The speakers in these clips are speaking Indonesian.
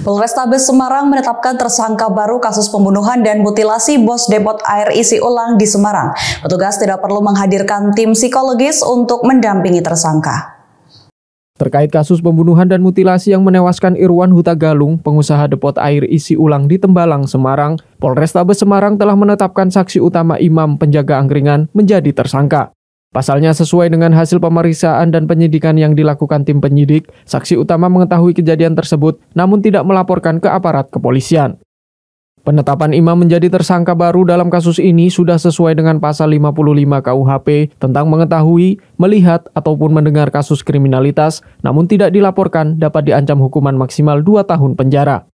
Polrestabes Semarang menetapkan tersangka baru kasus pembunuhan dan mutilasi bos depot air isi ulang di Semarang. Petugas tidak perlu menghadirkan tim psikologis untuk mendampingi tersangka. Terkait kasus pembunuhan dan mutilasi yang menewaskan Irwan Huta Galung, pengusaha depot air isi ulang di Tembalang, Semarang, Polrestabes Semarang telah menetapkan saksi utama imam penjaga angkringan menjadi tersangka. Pasalnya sesuai dengan hasil pemeriksaan dan penyidikan yang dilakukan tim penyidik, saksi utama mengetahui kejadian tersebut namun tidak melaporkan ke aparat kepolisian. Penetapan Imam menjadi tersangka baru dalam kasus ini sudah sesuai dengan pasal 55 KUHP tentang mengetahui, melihat, ataupun mendengar kasus kriminalitas, namun tidak dilaporkan dapat diancam hukuman maksimal 2 tahun penjara.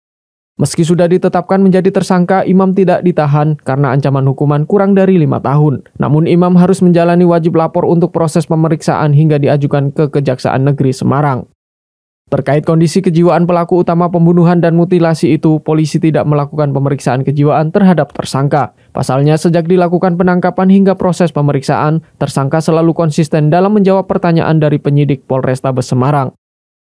Meski sudah ditetapkan menjadi tersangka, Imam tidak ditahan karena ancaman hukuman kurang dari lima tahun. Namun Imam harus menjalani wajib lapor untuk proses pemeriksaan hingga diajukan ke Kejaksaan Negeri Semarang. Terkait kondisi kejiwaan pelaku utama pembunuhan dan mutilasi itu, polisi tidak melakukan pemeriksaan kejiwaan terhadap tersangka. Pasalnya, sejak dilakukan penangkapan hingga proses pemeriksaan, tersangka selalu konsisten dalam menjawab pertanyaan dari penyidik Polrestabes Semarang.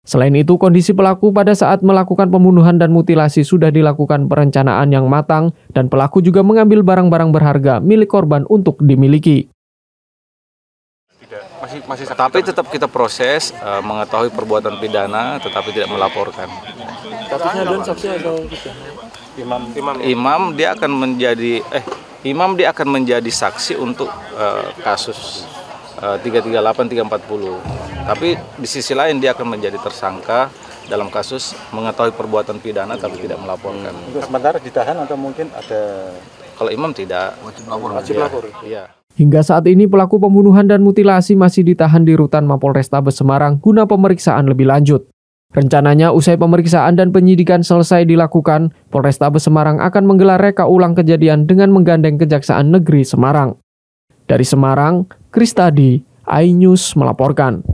Selain itu, kondisi pelaku pada saat melakukan pembunuhan dan mutilasi sudah dilakukan perencanaan yang matang dan pelaku juga mengambil barang-barang berharga milik korban untuk dimiliki. Masih, masih tapi tetap kita proses uh, mengetahui perbuatan pidana tetapi tidak melaporkan. Statusnya dan saksi atau imam? Imam, imam dia akan menjadi eh imam dia akan menjadi saksi untuk uh, kasus uh, 338 340. Tapi di sisi lain dia akan menjadi tersangka dalam kasus mengetahui perbuatan pidana tapi tidak melaporkan. Hmm. sementara ditahan atau mungkin ada kalau imam tidak wajib lapor. Wajib lapor. Iya. Hingga saat ini pelaku pembunuhan dan mutilasi masih ditahan di rutan Mapol Restabes Semarang guna pemeriksaan lebih lanjut. Rencananya usai pemeriksaan dan penyidikan selesai dilakukan, Polrestabes Semarang akan menggelar reka ulang kejadian dengan menggandeng Kejaksaan Negeri Semarang. Dari Semarang, Kristadi, iNews melaporkan.